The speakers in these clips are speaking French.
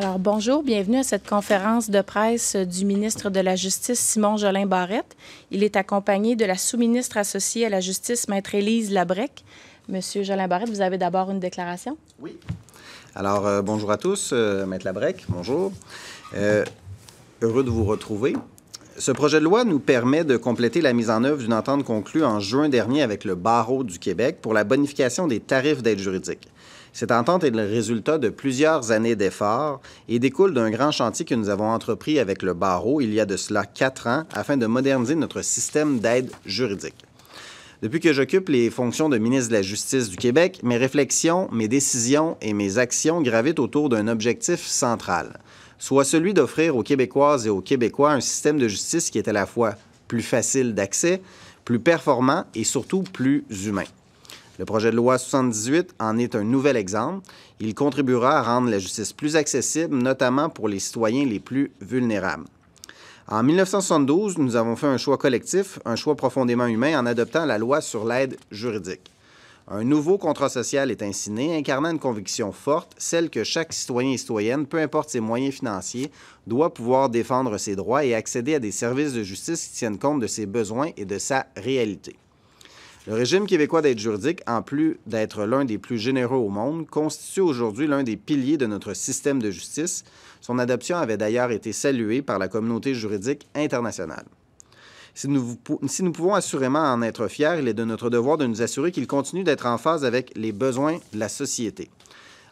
Alors, bonjour, bienvenue à cette conférence de presse du ministre de la Justice, Simon Jolin Barrette. Il est accompagné de la sous-ministre associée à la Justice, Maître Élise Labrec. Monsieur Jolin Barrette, vous avez d'abord une déclaration? Oui. Alors, euh, bonjour à tous. Euh, Maître Labrec, bonjour. Euh, heureux de vous retrouver. Ce projet de loi nous permet de compléter la mise en œuvre d'une entente conclue en juin dernier avec le Barreau du Québec pour la bonification des tarifs d'aide juridique. Cette entente est le résultat de plusieurs années d'efforts et découle d'un grand chantier que nous avons entrepris avec le barreau il y a de cela quatre ans afin de moderniser notre système d'aide juridique. Depuis que j'occupe les fonctions de ministre de la Justice du Québec, mes réflexions, mes décisions et mes actions gravitent autour d'un objectif central, soit celui d'offrir aux Québécoises et aux Québécois un système de justice qui est à la fois plus facile d'accès, plus performant et surtout plus humain. Le projet de loi 78 en est un nouvel exemple. Il contribuera à rendre la justice plus accessible, notamment pour les citoyens les plus vulnérables. En 1972, nous avons fait un choix collectif, un choix profondément humain, en adoptant la loi sur l'aide juridique. Un nouveau contrat social est ainsi né, incarnant une conviction forte, celle que chaque citoyen et citoyenne, peu importe ses moyens financiers, doit pouvoir défendre ses droits et accéder à des services de justice qui tiennent compte de ses besoins et de sa réalité. Le régime québécois d'aide juridique, en plus d'être l'un des plus généreux au monde, constitue aujourd'hui l'un des piliers de notre système de justice. Son adoption avait d'ailleurs été saluée par la communauté juridique internationale. Si nous, pouvons assurément en être fiers, il est de notre devoir de nous assurer qu'il continue d'être en phase avec les besoins de la société.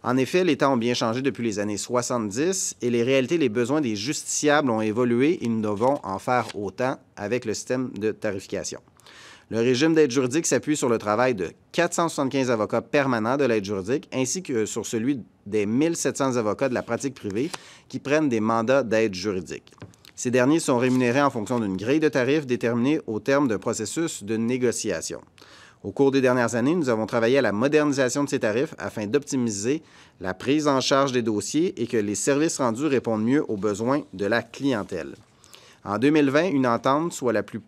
En effet, les temps ont bien changé depuis les années 70 et les réalités, les besoins des justiciables ont évolué et nous devons en faire autant avec le système de tarification. Le régime d'aide juridique s'appuie sur le travail de 475 avocats permanents de l'aide juridique ainsi que sur celui des 1700 avocats de la pratique privée qui prennent des mandats d'aide juridique. Ces derniers sont rémunérés en fonction d'une grille de tarifs déterminée au terme d'un processus de négociation. Au cours des dernières années, nous avons travaillé à la modernisation de ces tarifs afin d'optimiser la prise en charge des dossiers et que les services rendus répondent mieux aux besoins de la clientèle. En 2020, une entente, soit la plus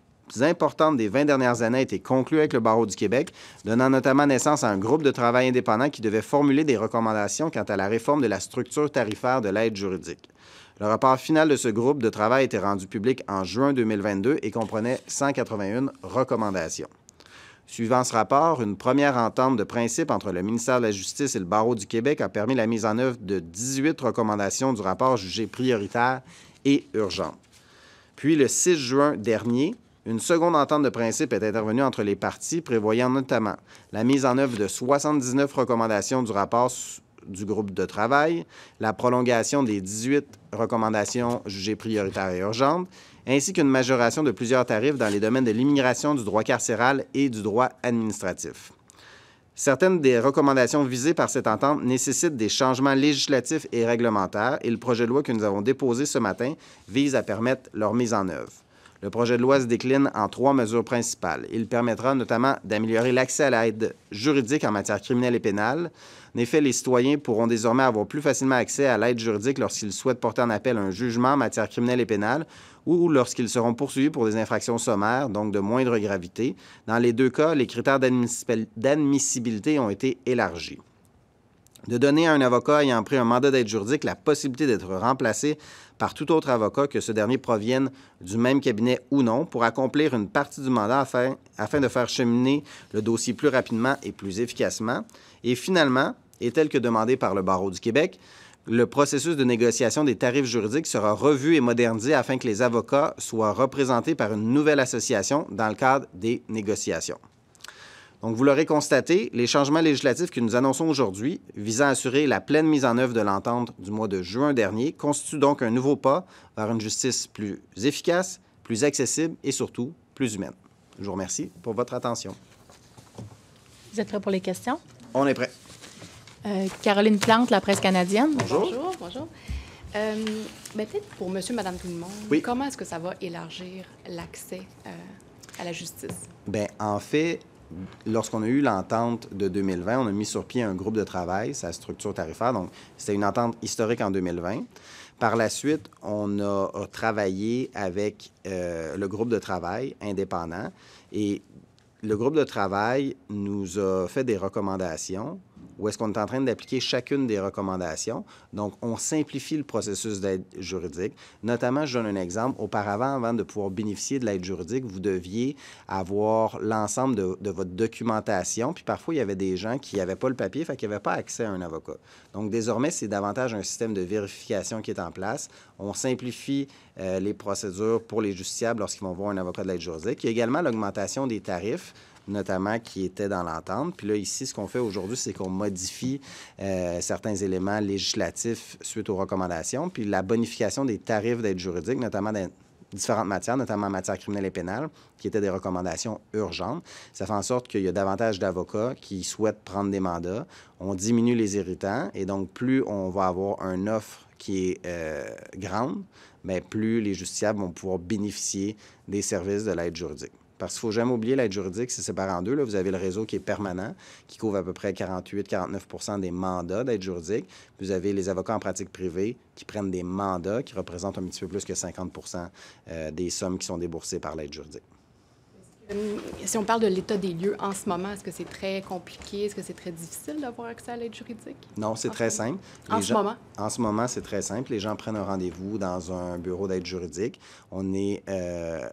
importante des 20 dernières années a été conclue avec le barreau du Québec, donnant notamment naissance à un groupe de travail indépendant qui devait formuler des recommandations quant à la réforme de la structure tarifaire de l'aide juridique. Le rapport final de ce groupe de travail a été rendu public en juin 2022 et comprenait 181 recommandations. Suivant ce rapport, une première entente de principe entre le ministère de la Justice et le barreau du Québec a permis la mise en œuvre de 18 recommandations du rapport jugées prioritaires et urgentes. Puis le 6 juin dernier, une seconde entente de principe est intervenue entre les parties, prévoyant notamment la mise en œuvre de 79 recommandations du rapport du groupe de travail, la prolongation des 18 recommandations jugées prioritaires et urgentes, ainsi qu'une majoration de plusieurs tarifs dans les domaines de l'immigration, du droit carcéral et du droit administratif. Certaines des recommandations visées par cette entente nécessitent des changements législatifs et réglementaires et le projet de loi que nous avons déposé ce matin vise à permettre leur mise en œuvre. Le projet de loi se décline en trois mesures principales. Il permettra notamment d'améliorer l'accès à l'aide juridique en matière criminelle et pénale. En effet, les citoyens pourront désormais avoir plus facilement accès à l'aide juridique lorsqu'ils souhaitent porter en appel un jugement en matière criminelle et pénale ou lorsqu'ils seront poursuivis pour des infractions sommaires, donc de moindre gravité. Dans les deux cas, les critères d'admissibilité ont été élargis de donner à un avocat ayant pris un mandat d'aide juridique la possibilité d'être remplacé par tout autre avocat que ce dernier provienne du même cabinet ou non pour accomplir une partie du mandat afin, de faire cheminer le dossier plus rapidement et plus efficacement. Et finalement, et tel que demandé par le barreau du Québec, le processus de négociation des tarifs juridiques sera revu et modernisé afin que les avocats soient représentés par une nouvelle association dans le cadre des négociations. Donc, vous l'aurez constaté, les changements législatifs que nous annonçons aujourd'hui, visant à assurer la pleine mise en œuvre de l'entente du mois de juin dernier, constituent donc un nouveau pas vers une justice plus efficace, plus accessible et surtout plus humaine. Je vous remercie pour votre attention. Vous êtes prêts pour les questions? On est prêt. Euh, Caroline Plante, la presse canadienne. Bonjour. Bonjour. bonjour. Euh, ben, Peut-être pour monsieur, madame, tout le monde, oui. comment est-ce que ça va élargir l'accès euh, à la justice? Bien, en fait, lorsqu'on a eu l'entente de 2020, on a mis sur pied un groupe de travail, sa structure tarifaire. Donc, c'était une entente historique en 2020. Par la suite, on a, travaillé avec euh, le groupe de travail indépendant et le groupe de travail nous a fait des recommandations où est-ce qu'on est en train d'appliquer chacune des recommandations. Donc, on simplifie le processus d'aide juridique. Notamment, je donne un exemple. Auparavant, avant de pouvoir bénéficier de l'aide juridique, vous deviez avoir l'ensemble de, votre documentation. Puis parfois, il y avait des gens qui n'avaient pas le papier, fait qu'ils n'avaient pas accès à un avocat. Donc, désormais, c'est davantage un système de vérification qui est en place. On simplifie euh, les procédures pour les justiciables lorsqu'ils vont voir un avocat de l'aide juridique. Il y a également l'augmentation des tarifs notamment, qui était dans l'entente. Puis là, ici, ce qu'on fait aujourd'hui, c'est qu'on modifie euh, certains éléments législatifs suite aux recommandations. Puis la bonification des tarifs d'aide juridique, notamment dans différentes matières, notamment en matière criminelle et pénale, qui étaient des recommandations urgentes. Ça fait en sorte qu'il y a davantage d'avocats qui souhaitent prendre des mandats. On diminue les irritants et donc plus on va avoir une offre qui est euh, grande, mais ben, plus les justiciables vont pouvoir bénéficier des services de l'aide juridique. Parce qu'il ne faut jamais oublier l'aide juridique, c'est séparé en deux. Là. Vous avez le réseau qui est permanent, qui couvre à peu près 48-49 des mandats d'aide juridique. Vous avez les avocats en pratique privée qui prennent des mandats qui représentent un petit peu plus que 50 euh, des sommes qui sont déboursées par l'aide juridique. Si on parle de l'état des lieux en ce moment, est-ce que c'est très compliqué? Est-ce que c'est très difficile d'avoir accès à l'aide juridique? Non, c'est très simple. en ce moment? En ce moment, c'est très simple. Les gens prennent un rendez-vous dans un bureau d'aide juridique. On est... Euh,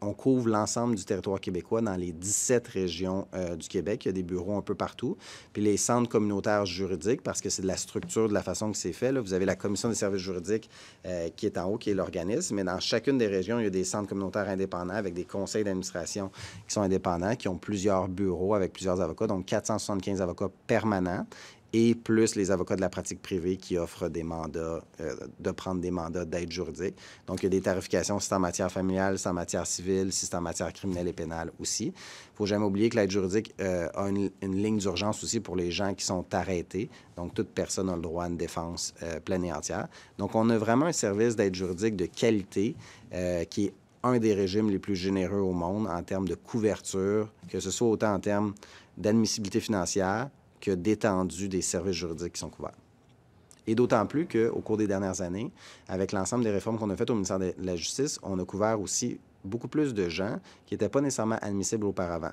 on couvre l'ensemble du territoire québécois dans les 17 régions euh, du Québec. Il y a des bureaux un peu partout. Puis les centres communautaires juridiques, parce que c'est de la structure, de la façon que c'est fait. Là. Vous avez la commission des services juridiques euh, qui est en haut, qui est l'organisme. Mais dans chacune des régions, il y a des centres communautaires indépendants avec des conseils d'administration qui sont indépendants, qui ont plusieurs bureaux avec plusieurs avocats, donc 475 avocats permanents et plus les avocats de la pratique privée qui offrent des mandats, euh, de prendre des mandats d'aide juridique. Donc, il y a des tarifications, si c'est en matière familiale, si c'est en matière civile, si c'est en matière criminelle et pénale aussi. Il ne faut jamais oublier que l'aide juridique euh, a une, ligne d'urgence aussi pour les gens qui sont arrêtés. Donc, toute personne a le droit à une défense euh, pleine et entière. Donc, on a vraiment un service d'aide juridique de qualité qui est un des régimes les plus généreux au monde en termes de couverture, que ce soit autant en termes d'admissibilité financière, que d'étendue des services juridiques qui sont couverts. Et d'autant plus qu'au cours des dernières années, avec l'ensemble des réformes qu'on a faites au ministère de la Justice, on a couvert aussi beaucoup plus de gens qui n'étaient pas nécessairement admissibles auparavant.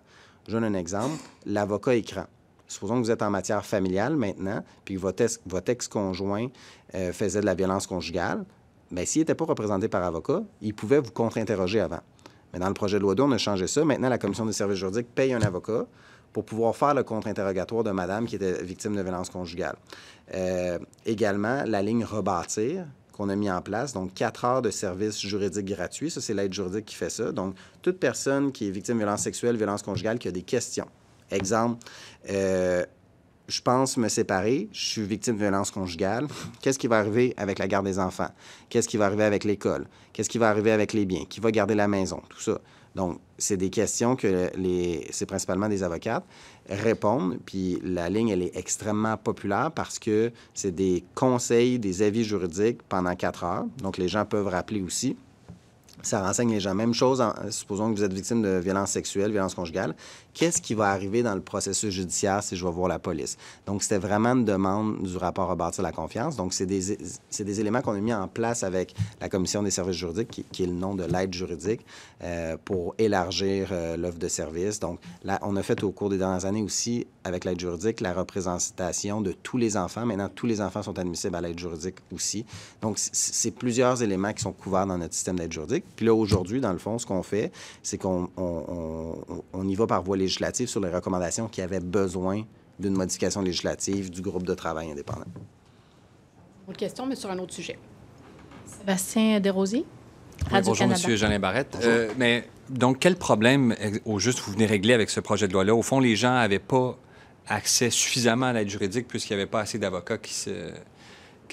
Je donne un exemple, l'avocat écran. Supposons que vous êtes en matière familiale maintenant, puis votre, votre ex-conjoint euh, faisait de la violence conjugale. Bien, s'il n'était pas représenté par avocat, il pouvait vous contre-interroger avant. Mais dans le projet de loi 2, on a changé ça. Maintenant, la commission des services juridiques paye un avocat pour pouvoir faire le contre-interrogatoire de madame qui était victime de violence conjugale. Euh, également, la ligne rebâtir qu'on a mis en place, donc quatre heures de services juridiques gratuits. Ça, c'est l'aide juridique qui fait ça. Donc, toute personne qui est victime de violence sexuelle, violence conjugale, qui a des questions. Exemple, euh, je pense me séparer, je suis victime de violence conjugale, qu'est-ce qui va arriver avec la garde des enfants? Qu'est-ce qui va arriver avec l'école? Qu'est-ce qui va arriver avec les biens? Qui va garder la maison? Tout ça. Donc, c'est des questions que les, c'est principalement des avocates répondent. Puis la ligne, elle est extrêmement populaire parce que c'est des conseils, des avis juridiques pendant quatre heures. Donc, les gens peuvent rappeler aussi ça renseigne les gens. Même chose, euh, supposons que vous êtes victime de violences sexuelles, violences conjugales. Qu'est-ce qui va arriver dans le processus judiciaire si je vais voir la police? Donc, c'était vraiment une demande du rapport à bâtir la confiance. Donc, c'est des, des, éléments qu'on a mis en place avec la Commission des services juridiques, qui, est le nom de l'aide juridique, euh, pour élargir euh, l'offre de service. Donc, là, on a fait au cours des dernières années aussi, avec l'aide juridique, la représentation de tous les enfants. Maintenant, tous les enfants sont admissibles à l'aide juridique aussi. Donc, c'est plusieurs éléments qui sont couverts dans notre système d'aide juridique. Puis là, aujourd'hui, dans le fond, ce qu'on fait, c'est qu'on y va par voie législative sur les recommandations qui avaient besoin d'une modification législative du groupe de travail indépendant. Autre question, mais sur un autre sujet. Sébastien Desrosiers. bonjour, M. Jean Barrette. Euh, mais donc, quel problème, au juste, vous venez régler avec ce projet de loi-là? Au fond, les gens n'avaient pas accès suffisamment à l'aide juridique puisqu'il n'y avait pas assez d'avocats qui se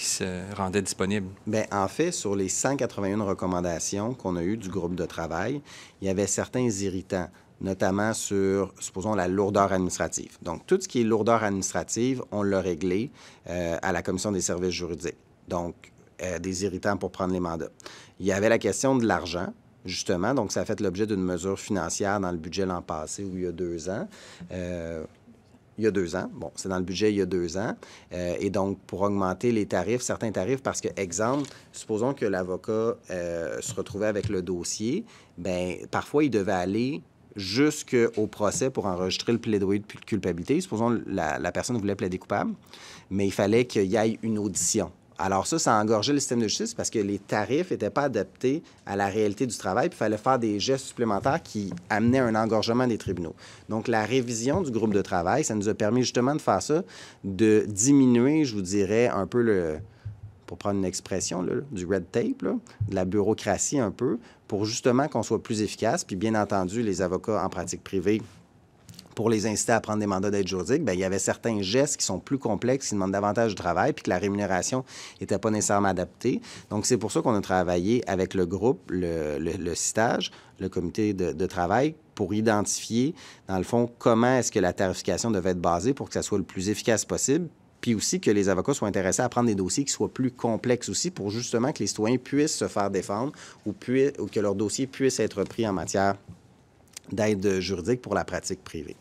qui se rendaient disponibles? Bien, en fait, sur les 181 recommandations qu'on a eues du groupe de travail, il y avait certains irritants notamment sur, supposons, la lourdeur administrative. Donc, tout ce qui est lourdeur administrative, on l'a réglé euh, à la Commission des services juridiques. Donc, euh, des irritants pour prendre les mandats. Il y avait la question de l'argent justement. Donc, ça a fait l'objet d'une mesure financière dans le budget l'an passé ou il y a deux ans. Euh, il y a deux ans. Bon, c'est dans le budget il y a deux ans. Euh, et donc, pour augmenter les tarifs, certains tarifs, parce que, exemple, supposons que l'avocat euh, se retrouvait avec le dossier, ben parfois, il devait aller jusqu'au procès pour enregistrer le plaidoyer de culpabilité. Supposons la, la personne voulait plaider coupable, mais il fallait qu'il y ait une audition. Alors ça, ça a engorgé le système de justice parce que les tarifs n'étaient pas adaptés à la réalité du travail, puis il fallait faire des gestes supplémentaires qui amenaient à un engorgement des tribunaux. Donc la révision du groupe de travail, ça nous a permis justement de faire ça, de diminuer, je vous dirais, un peu le, pour prendre une expression, du red tape, de la bureaucratie un peu, pour justement qu'on soit plus efficace. Puis bien entendu, les avocats en pratique privée pour les inciter à prendre des mandats d'aide juridique, bien, il y avait certains gestes qui sont plus complexes, qui demandent davantage de travail, puis que la rémunération n'était pas nécessairement adaptée. Donc, c'est pour ça qu'on a travaillé avec le groupe, le, le, le CITAGE, le comité de, travail, pour identifier, dans le fond, comment est-ce que la tarification devait être basée pour que ça soit le plus efficace possible, puis aussi que les avocats soient intéressés à prendre des dossiers qui soient plus complexes aussi pour justement que les citoyens puissent se faire défendre ou, ou que leurs dossier puisse être pris en matière d'aide juridique pour la pratique privée.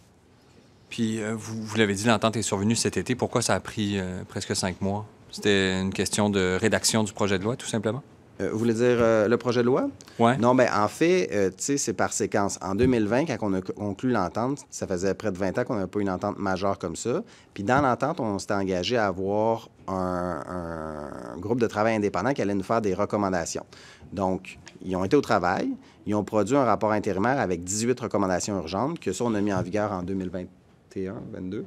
Puis, euh, vous, vous l'avez dit, l'entente est survenue cet été. Pourquoi ça a pris euh, presque cinq mois? C'était une question de rédaction du projet de loi, tout simplement? Euh, vous voulez dire euh, le projet de loi? Oui. Non, mais en fait, euh, tu sais, c'est par séquence. En 2020, quand on a conclu l'entente, ça faisait près de 20 ans qu'on n'avait pas une entente majeure comme ça. Puis dans l'entente, on s'était engagé à avoir un, groupe de travail indépendant qui allait nous faire des recommandations. Donc, ils ont été au travail, ils ont produit un rapport intérimaire avec 18 recommandations urgentes, que ça, on a mis en vigueur en 2021, 2022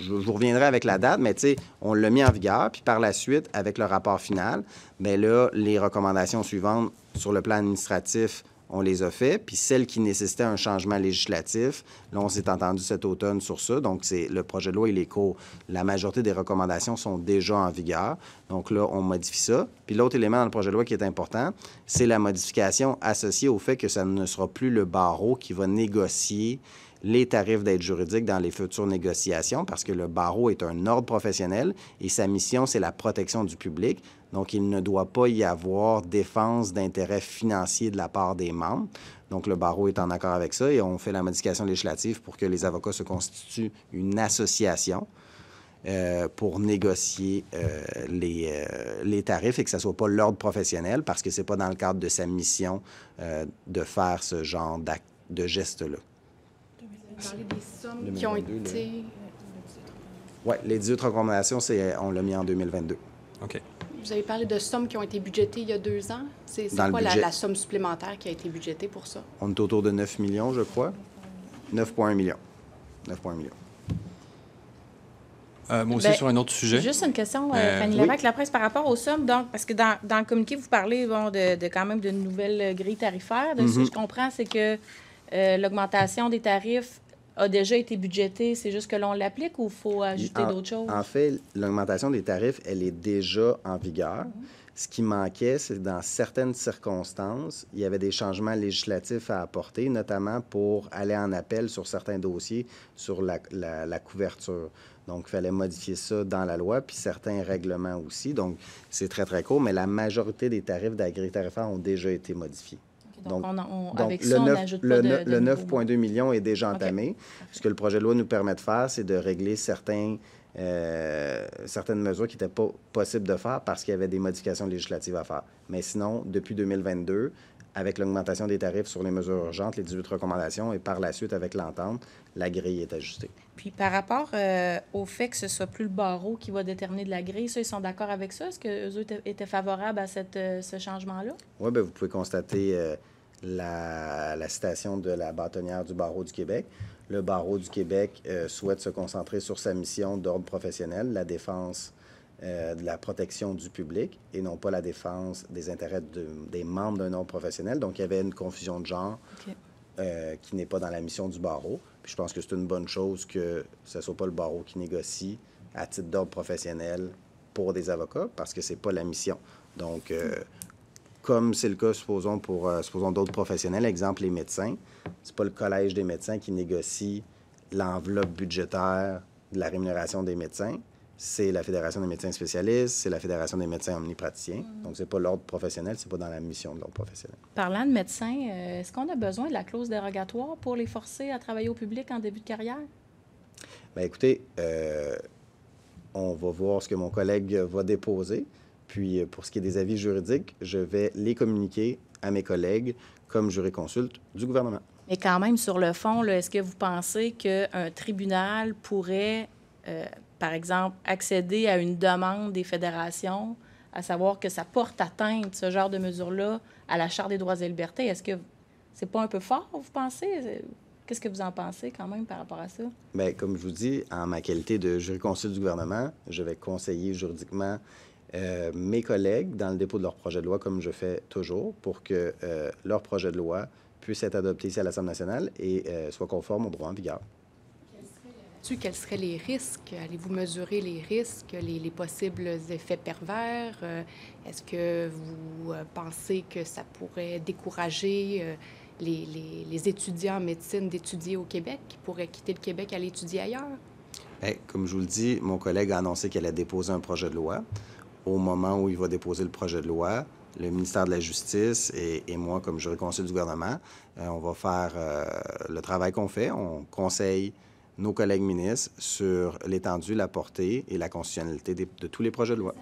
je, vous reviendrai avec la mm. date, mais tu sais, on l'a mis en vigueur, puis par la suite, avec le rapport final, bien là, les recommandations suivantes sur le plan administratif, on les a faites, puis celles qui nécessitaient un changement législatif, là, on s'est entendu cet automne sur ça, donc c'est le projet de loi, et l'écho, La majorité des recommandations sont déjà en vigueur, donc là, on modifie ça. Puis l'autre élément dans le projet de loi qui est important, c'est la modification associée au fait que ça ne sera plus le barreau qui va négocier les tarifs d'aide juridique dans les futures négociations parce que le barreau est un ordre professionnel et sa mission, c'est la protection du public. Donc, il ne doit pas y avoir défense d'intérêts financiers de la part des membres. Donc, le barreau est en accord avec ça et on fait la modification législative pour que les avocats se constituent une association euh, pour négocier euh, euh, les, tarifs et que ce ne soit pas l'ordre professionnel parce que ce n'est pas dans le cadre de sa mission de faire ce genre de geste-là. Vous des sommes qui ont été. Euh, oui, les 18 recommandations, c'est, euh, on l'a mis en 2022. OK. Vous avez parlé de sommes qui ont été budgétées il y a deux ans. C'est, quoi la, la, somme supplémentaire qui a été budgétée pour ça? On est autour de 9 millions, je crois. 9,1 millions. 9,1 millions. moi aussi, ben, sur un autre sujet. Juste une question, euh, Fanny la presse par rapport aux sommes. Donc, parce que dans, le communiqué, vous parlez bon, de, de quand même d'une nouvelle grille tarifaire. Donc, Ce que mhm. je comprends, c'est que l'augmentation des tarifs a déjà été budgété, c'est juste que l'on l'applique ou faut ajouter d'autres choses? En fait, l'augmentation des tarifs, elle est déjà en vigueur. Mhm. Ce qui manquait, c'est dans certaines circonstances, il y avait des changements législatifs à apporter, notamment pour aller en appel sur certains dossiers sur la, couverture. Donc, il fallait modifier ça dans la loi, puis certains règlements aussi. Donc, c'est très, très court, mais la majorité des tarifs dagri ont déjà été modifiés. Donc, avec le on ajoute le 9,2 millions est déjà entamé. Ce que le projet de loi nous permet de faire, c'est de régler certains, euh, certaines mesures qui n'étaient pas possibles de faire parce qu'il y avait des modifications législatives à faire. Mais sinon, depuis 2022, avec l'augmentation des tarifs sur les mesures urgentes, les 18 recommandations, et par la suite, avec l'entente, la grille est ajustée. Puis par rapport euh, au fait que ce soit plus le barreau qui va déterminer de la grille, ça, ils sont d'accord avec ça? Est-ce qu'eux étaient favorables à euh, ce changement-là? Oui, bien, vous pouvez constater euh, la, la, citation de la bâtonnière du barreau du Québec. Le barreau du Québec souhaite se concentrer sur sa mission d'ordre professionnel, la défense euh, de la protection du public et non pas la défense des intérêts des membres d'un ordre professionnel. Donc, il y avait une confusion de genre euh, qui n'est pas dans la mission du barreau. Puis je pense que c'est une bonne chose que ce ne soit pas le barreau qui négocie à titre d'ordre professionnel pour des avocats parce que ce n'est pas la mission. Donc, euh, comme c'est le cas, supposons, pour supposons d'autres professionnels, exemple les médecins, c'est pas le collège des médecins qui négocie l'enveloppe budgétaire de la rémunération des médecins c'est la Fédération des médecins spécialistes, c'est la Fédération des médecins omnipraticiens. Mm. Donc, ce n'est pas l'ordre professionnel, c'est pas dans la mission de l'ordre professionnel. Parlant de médecins, euh, est-ce qu'on a besoin de la clause dérogatoire pour les forcer à travailler au public en début de carrière? Bien, écoutez, euh, on va voir ce que mon collègue va déposer. Puis, euh, pour ce qui est des avis juridiques, je vais les communiquer à mes collègues comme juré-consulte du gouvernement. Mais quand même, sur le fond, est-ce que vous pensez qu'un tribunal pourrait par exemple, accéder à une demande des fédérations, à savoir que ça porte atteinte, ce genre de mesure là à la Charte des droits et libertés. Est-ce que c'est pas un peu fort, vous pensez? Qu'est-ce que vous en pensez quand même par rapport à ça? Bien, comme je vous dis, en ma qualité de juriste du gouvernement, je vais conseiller juridiquement euh, mes collègues dans le dépôt de leur projet de loi, comme je fais toujours, pour que euh, leur projet de loi puisse être adopté ici à l'Assemblée nationale et euh, soit conforme au droit en vigueur quels seraient les risques? Allez-vous mesurer les risques, les, possibles effets pervers? Euh, est-ce que vous euh, pensez que ça pourrait décourager euh, les, étudiants en médecine d'étudier au Québec, qui pourraient quitter le Québec et aller étudier ailleurs? Ben, comme je vous le dis, mon collègue a annoncé qu'elle a déposé un projet de loi. Au moment où il va déposer le projet de loi, le ministère de la Justice et, moi, comme jurisconsulte du gouvernement, on va faire le travail qu'on fait. On conseille nos collègues ministres sur l'étendue, la portée et la constitutionnalité de, tous les projets de loi.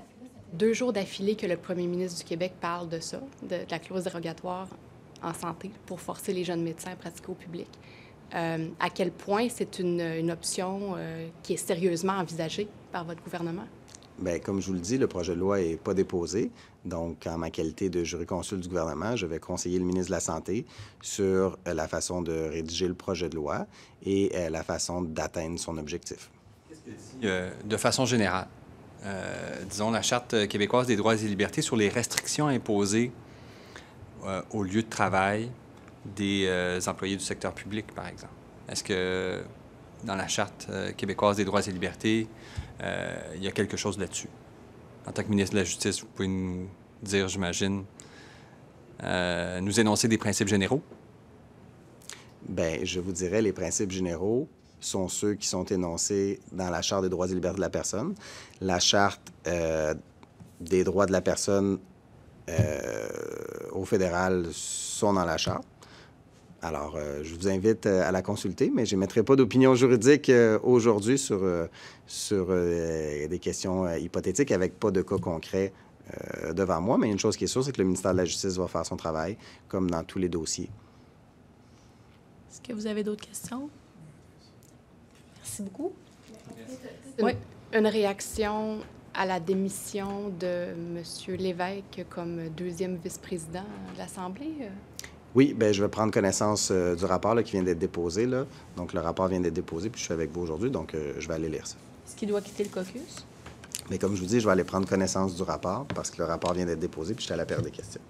Deux jours d'affilée que le premier ministre du Québec parle de ça, de, la clause dérogatoire en santé pour forcer les jeunes médecins à pratiquer au public. Euh, à quel point c'est une, option euh, qui est sérieusement envisagée par votre gouvernement? Bien, comme je vous le dis, le projet de loi n'est pas déposé. Donc, en ma qualité de jurisconsulte du gouvernement, je vais conseiller le ministre de la Santé sur euh, la façon de rédiger le projet de loi et euh, la façon d'atteindre son objectif. Qu'est-ce que dit euh, de façon générale, disons, la Charte québécoise des droits et libertés sur les restrictions imposées au lieu de travail des employés du secteur public, par exemple? Est-ce que dans la Charte québécoise des droits et libertés, euh, il y a quelque chose là-dessus. En tant que ministre de la Justice, vous pouvez nous dire, j'imagine, euh, nous énoncer des principes généraux. Bien, je vous dirais, les principes généraux sont ceux qui sont énoncés dans la Charte des droits et libertés de la personne. La Charte euh, des droits de la personne au fédéral sont dans la Charte. Alors, euh, je vous invite euh, à la consulter, mais je n'émettrai pas d'opinion juridique euh, aujourd'hui sur, sur des questions hypothétiques avec pas de cas concrets devant moi. Mais une chose qui est sûre, c'est que le ministère de la Justice va faire son travail, comme dans tous les dossiers. Est-ce que vous avez d'autres questions? Merci beaucoup. une réaction à la démission de M. Lévesque comme deuxième vice-président de l'Assemblée? Oui, bien, je vais prendre connaissance euh, du rapport qui vient d'être déposé. Là. Donc, le rapport vient d'être déposé, puis je suis avec vous aujourd'hui, donc euh, je vais aller lire ça. Est-ce qu'il doit quitter le caucus? Mais ben, comme je vous dis, je vais aller prendre connaissance du rapport parce que le rapport vient d'être déposé, puis je suis à la paire des questions.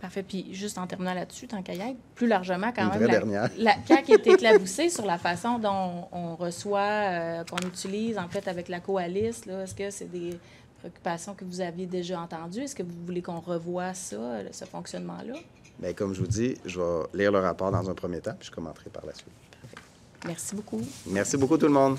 Parfait. Puis juste en terminant là-dessus, tant qu'à plus largement quand même, la, la CAQ est sur la façon dont on reçoit, euh, qu'on utilise en fait avec la coalice. Est-ce que c'est des préoccupations que vous aviez déjà entendues? Est-ce que vous voulez qu'on revoie ça, ce fonctionnement-là? Mais ben, comme je vous dis, je vais lire le rapport dans un premier temps, puis je commenterai par la suite. Merci beaucoup. Merci beaucoup tout le monde.